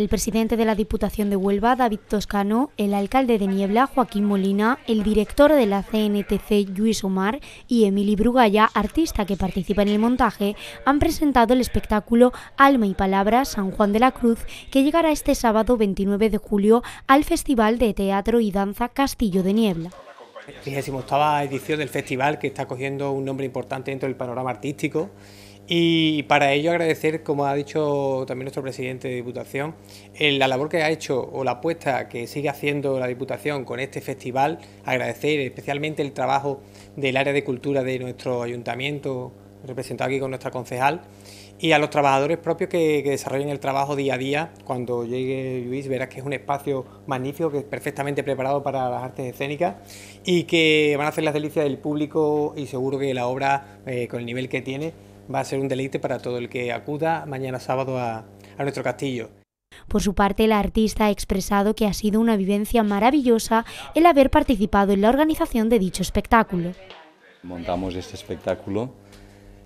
el presidente de la Diputación de Huelva, David Toscano, el alcalde de Niebla, Joaquín Molina, el director de la CNTC, Luis Omar, y Emily Brugaya, artista que participa en el montaje, han presentado el espectáculo Alma y Palabra San Juan de la Cruz, que llegará este sábado 29 de julio al Festival de Teatro y Danza Castillo de Niebla. a edición del festival que está cogiendo un nombre importante dentro del panorama artístico y para ello agradecer, como ha dicho también nuestro presidente de Diputación, la labor que ha hecho o la apuesta que sigue haciendo la Diputación con este festival, agradecer especialmente el trabajo del área de cultura de nuestro ayuntamiento, representado aquí con nuestra concejal, y a los trabajadores propios que, desarrollen el trabajo día a día. Cuando llegue Luis verás que es un espacio magnífico, que es perfectamente preparado para las artes escénicas y que van a hacer las delicias del público y seguro que la obra, eh, con el nivel que tiene, va a ser un deleite para todo el que acuda mañana sábado a, nuestro castillo. Por su parte, la artista ha expresado que ha sido una vivencia maravillosa el haber participado en la organización de dicho espectáculo. Montamos este espectáculo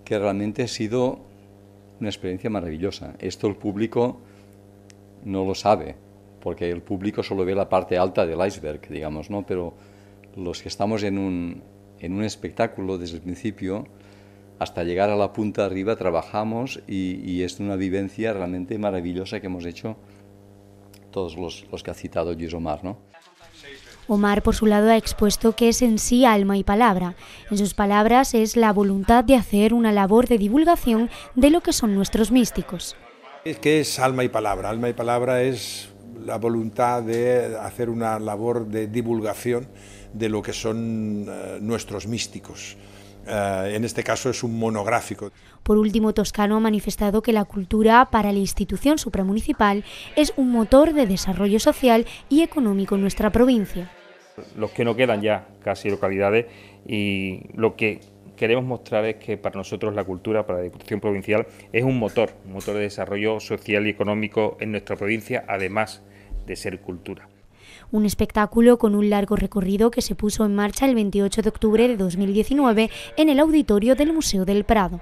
que realmente ha sido una experiencia maravillosa. Esto el público no lo sabe, porque el público solo ve la parte alta del iceberg, digamos, ¿no? Pero los que estamos en un, en un espectáculo desde el principio hasta llegar a la punta arriba trabajamos y, es una vivencia realmente maravillosa que hemos hecho todos los, que ha citado Luis Omar. ¿no? Omar, por su lado, ha expuesto que es en sí alma y palabra. En sus palabras es la voluntad de hacer una labor de divulgación de lo que son nuestros místicos. ¿Qué es alma y palabra? Alma y palabra es la voluntad de hacer una labor de divulgación de lo que son eh, nuestros místicos. Eh, en este caso es un monográfico. Por último, Toscano ha manifestado que la cultura para la institución supramunicipal es un motor de desarrollo social y económico en nuestra provincia. Los que no quedan ya casi localidades y lo que queremos mostrar es que para nosotros la cultura, para la Diputación Provincial, es un motor, un motor de desarrollo social y económico en nuestra provincia, además de ser cultura un espectáculo con un largo recorrido que se puso en marcha el 28 de octubre de 2019 en el auditorio del Museo del Prado.